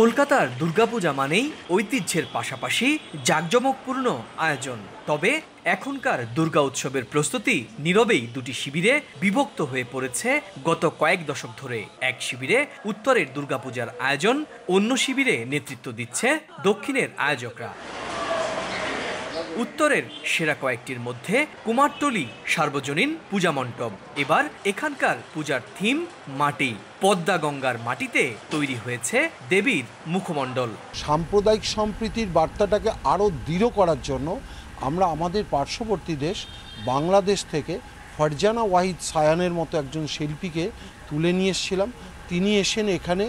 কলকাতার দুর্গাপূজা মানেই ঐতিহ্যের পাশাপাশি জাঁকজমকপূর্ণ আয়োজন তবে এখনকার দুর্গা উৎসবের প্রস্তুতি নীরবেই দুটি শিবিরে বিভক্ত হয়ে পড়েছে গত কয়েক দশক ধরে এক শিবিরে উত্তরের দুর্গাপূজার আয়োজন অন্য শিবিরে নেতৃত্ব দিচ্ছে দক্ষিণের আয়োজকরা উত্তরের সেরা কয়েকটির মধ্যে কুমারটলি সার্বজনীন পূজা মণ্ডপ এবার এখানকার পূজার থিম মাটি পদ্মা গঙ্গার মাটিতে তৈরি হয়েছে দেবীর মুখমণ্ডল সাম্প্রদায়িক সম্প্রীতির বার্তাটাকে আরও দৃঢ় করার জন্য আমরা আমাদের পার্শ্ববর্তী দেশ বাংলাদেশ থেকে ফরজানা ওয়াহিদ সায়ানের মতো একজন শিল্পীকে তুলে নিয়ে এসেছিলাম তিনি এসেন এখানে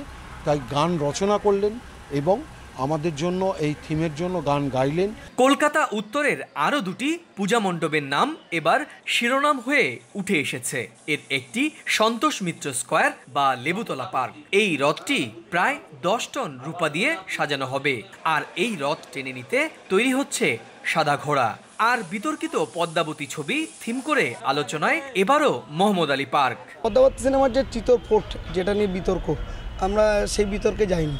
তাই গান রচনা করলেন এবং আমাদের জন্য এই থিমের জন্য গান গাইলেন কলকাতা উত্তরের আরও দুটি পূজা মণ্ডপের নাম এবার শিরোনাম হয়ে উঠে এসেছে এর একটি সন্তোষ মিত্র স্কোয়ার বা লেবুতলা পার্ক এই রথটি প্রায় দশ টন রূপা দিয়ে সাজানো হবে আর এই রথ টেনে নিতে তৈরি হচ্ছে সাদা ঘোড়া আর বিতর্কিত পদ্মাবতী ছবি থিম করে আলোচনায় এবারও মোহাম্মদ আলী পার্ক পদ্মাবতী সিনেমার যে চিতর ফোর্ট যেটা নিয়ে বিতর্ক আমরা সেই বিতর্কে যাইনি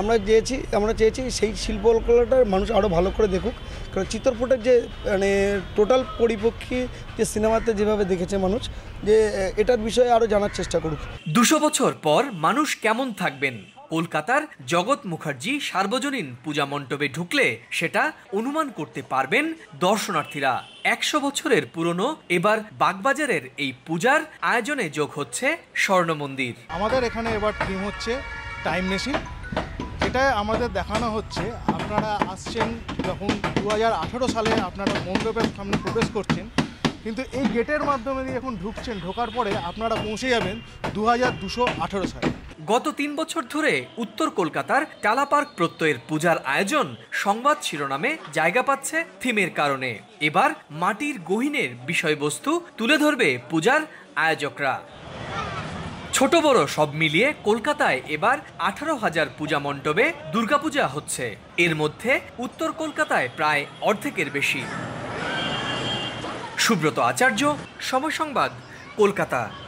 আমরা চেয়েছি আমরা চেয়েছি সেই শিল্পকলাটা মানুষ আরও ভালো করে দেখুক কারণ চিত্রপটের যে মানে টোটাল পরিপক্ষী যে সিনেমাতে যেভাবে দেখেছে মানুষ যে এটার বিষয়ে আরও জানার চেষ্টা করুক দুশো বছর পর মানুষ কেমন থাকবেন কলকাতার জগৎ মুখার্জি সার্বজনীন পূজা মণ্ডপে ঢুকলে সেটা অনুমান করতে পারবেন দর্শনার্থীরা একশো বছরের পুরনো এবার বাগবাজারের এই পূজার আয়োজনে যোগ হচ্ছে স্বর্ণ মন্দির আমাদের এখানে এবার থিম হচ্ছে টাইম মেশিন এটা আমাদের দেখানো হচ্ছে আপনারা আসছেন যখন দু সালে আপনারা মণ্ডপের সামনে প্রবেশ করছেন কিন্তু এই গেটের মাধ্যমে দিয়ে এখন ঢুকছেন ঢোকার পরে আপনারা পৌঁছে যাবেন দু হাজার সালে গত তিন বছর ধরে উত্তর কলকাতার টালাপার্ক প্রত্যয়ের পূজার আয়োজন সংবাদ শিরোনামে জায়গা পাচ্ছে থিমের কারণে এবার মাটির গহিনের বিষয়বস্তু তুলে ধরবে পূজার আয়োজকরা ছোট বড় সব মিলিয়ে কলকাতায় এবার আঠারো হাজার পূজা মণ্ডপে দুর্গাপূজা হচ্ছে এর মধ্যে উত্তর কলকাতায় প্রায় অর্ধেকের বেশি সুব্রত আচার্য সময় সংবাদ কলকাতা